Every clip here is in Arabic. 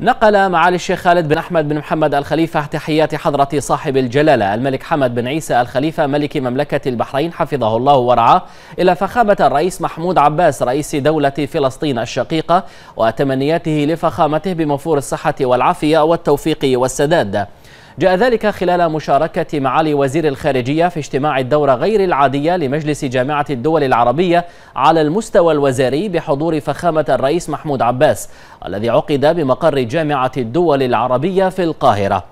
نقل معالي الشيخ خالد بن أحمد بن محمد الخليفة تحيات حضرة صاحب الجلالة الملك حمد بن عيسى الخليفة ملك مملكة البحرين حفظه الله ورعاه إلى فخامة الرئيس محمود عباس رئيس دولة فلسطين الشقيقة وتمنياته لفخامته بموفور الصحة والعافية والتوفيق والسداد جاء ذلك خلال مشاركة معالي وزير الخارجية في اجتماع الدورة غير العادية لمجلس جامعة الدول العربية على المستوى الوزاري بحضور فخامة الرئيس محمود عباس الذي عقد بمقر جامعة الدول العربية في القاهرة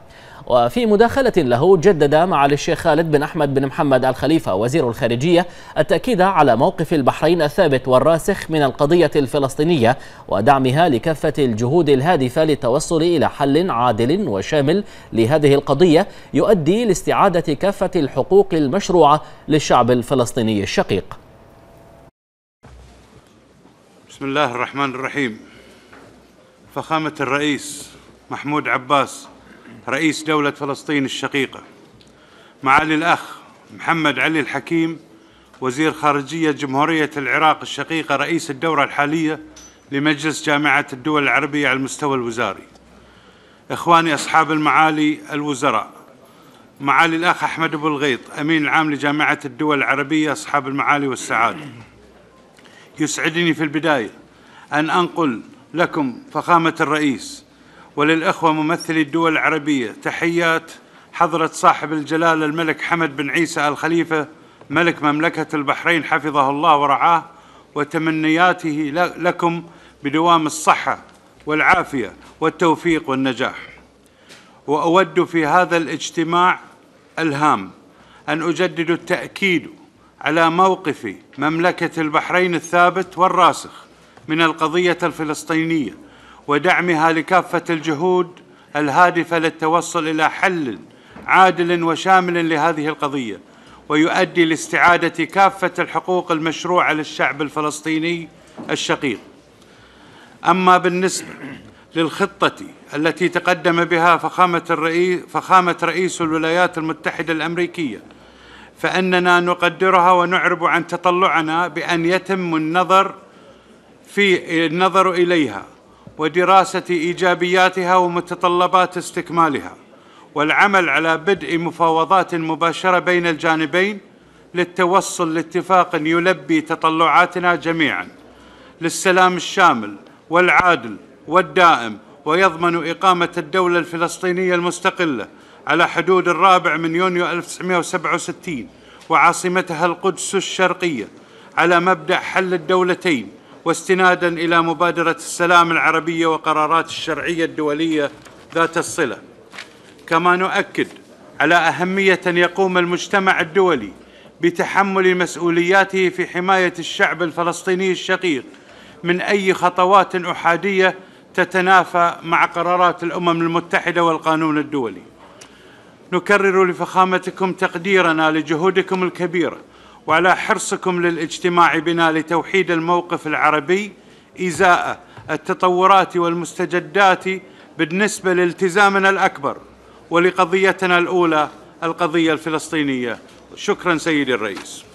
وفي مداخلة له جدد معالي الشيخ خالد بن أحمد بن محمد الخليفة وزير الخارجية التأكيد على موقف البحرين الثابت والراسخ من القضية الفلسطينية ودعمها لكافة الجهود الهادفة للتوصل إلى حل عادل وشامل لهذه القضية يؤدي لاستعادة كافة الحقوق المشروعة للشعب الفلسطيني الشقيق بسم الله الرحمن الرحيم فخامة الرئيس محمود عباس رئيس دولة فلسطين الشقيقة معالي الأخ محمد علي الحكيم وزير خارجية جمهورية العراق الشقيقة رئيس الدورة الحالية لمجلس جامعة الدول العربية على المستوى الوزاري إخواني أصحاب المعالي الوزراء معالي الأخ أحمد أبو الغيط أمين العام لجامعة الدول العربية أصحاب المعالي والسعادة يسعدني في البداية أن أنقل لكم فخامة الرئيس وللأخوة ممثلي الدول العربية تحيات حضرة صاحب الجلالة الملك حمد بن عيسى الخليفة ملك مملكة البحرين حفظه الله ورعاه وتمنياته لكم بدوام الصحة والعافية والتوفيق والنجاح وأود في هذا الاجتماع الهام أن أجدد التأكيد على موقف مملكة البحرين الثابت والراسخ من القضية الفلسطينية ودعمها لكافة الجهود الهادفة للتوصل إلى حل عادل وشامل لهذه القضية ويؤدي لاستعادة كافة الحقوق المشروعة للشعب الفلسطيني الشقيق أما بالنسبة للخطة التي تقدم بها فخامة الرئيس, فخامة رئيس الولايات المتحدة الأمريكية فأننا نقدرها ونعرب عن تطلعنا بأن يتم النظر في النظر إليها ودراسه ايجابياتها ومتطلبات استكمالها والعمل على بدء مفاوضات مباشره بين الجانبين للتوصل لاتفاق يلبي تطلعاتنا جميعا للسلام الشامل والعادل والدائم ويضمن إقامة الدولة الفلسطينية المستقلة على حدود الرابع من يونيو 1967 وعاصمتها القدس الشرقية على مبدأ حل الدولتين واستنادا الى مبادره السلام العربيه وقرارات الشرعيه الدوليه ذات الصله كما نؤكد على اهميه ان يقوم المجتمع الدولي بتحمل مسؤولياته في حمايه الشعب الفلسطيني الشقيق من اي خطوات احاديه تتنافى مع قرارات الامم المتحده والقانون الدولي نكرر لفخامتكم تقديرنا لجهودكم الكبيره وعلى حرصكم للاجتماع بنا لتوحيد الموقف العربي إزاء التطورات والمستجدات بالنسبة لالتزامنا الأكبر ولقضيتنا الأولى القضية الفلسطينية شكرا سيدي الرئيس